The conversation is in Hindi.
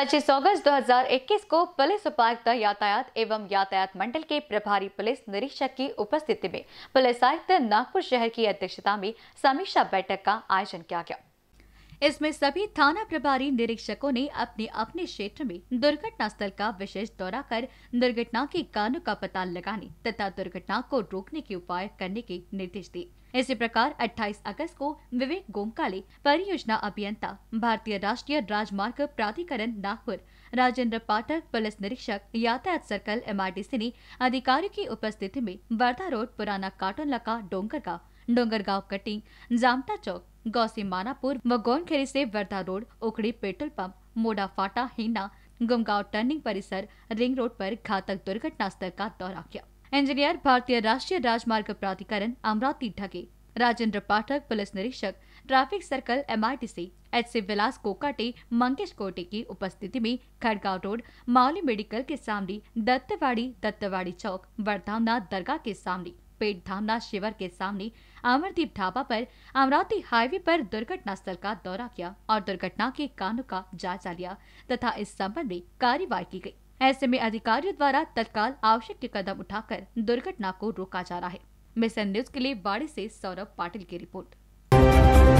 पच्चीस अगस्त 2021 को पुलिस उपायुक्त यातायात एवं यातायात मंडल के प्रभारी पुलिस निरीक्षक की उपस्थिति में पुलिस आयुक्त नागपुर शहर की अध्यक्षता में समीक्षा बैठक का आयोजन किया गया इसमें सभी थाना प्रभारी निरीक्षकों ने अपने अपने क्षेत्र में दुर्घटना स्थल का विशेष दौरा कर दुर्घटना के कारणों का पता लगाने तथा दुर्घटना को रोकने के उपाय करने के निर्देश दिए इसी प्रकार 28 अगस्त को विवेक गोमकाले परियोजना अभियंता भारतीय राष्ट्रीय राजमार्ग प्राधिकरण नागपुर राजेंद्र पाठक पुलिस निरीक्षक यातायात सर्कल एम ने अधिकारियों की उपस्थिति में वर्धा रोड पुराना काटोनला का डोंगर का डोंगरगांव कटिंग जामटा चौक गौसी मानापुर व गोनखेरी से वर्धा रोड उखड़ी पेट्रोल पंप मोड़ा फाटा हिंडा गुमगांव टर्निंग परिसर रिंग रोड पर घातक दुर्घटना स्थल का दौरा किया इंजीनियर भारतीय राष्ट्रीय राजमार्ग प्राधिकरण अमरावती ढके राजेंद्र पाठक पुलिस निरीक्षक traffic circle M M R T C H C Vilas Kokate Mankesh Kote की उपस्थिति में खड़गांव रोड माउली मेडिकल के सामने दत्तवाड़ी दत्तवाड़ी चौक वर्धावना दरगाह के सामने पेट धामना शिवर के सामने अमरदीप ढाबा पर अमरावती हाईवे पर दुर्घटना स्थल का दौरा किया और दुर्घटना के कारणों का जायजा लिया तथा इस संबंध में कार्यवाही की गयी ऐसे में अधिकारियों द्वारा तत्काल आवश्यक कदम उठाकर दुर्घटना को रोका जा रहा है मिशन न्यूज के लिए बाड़ी से सौरभ पाटिल की रिपोर्ट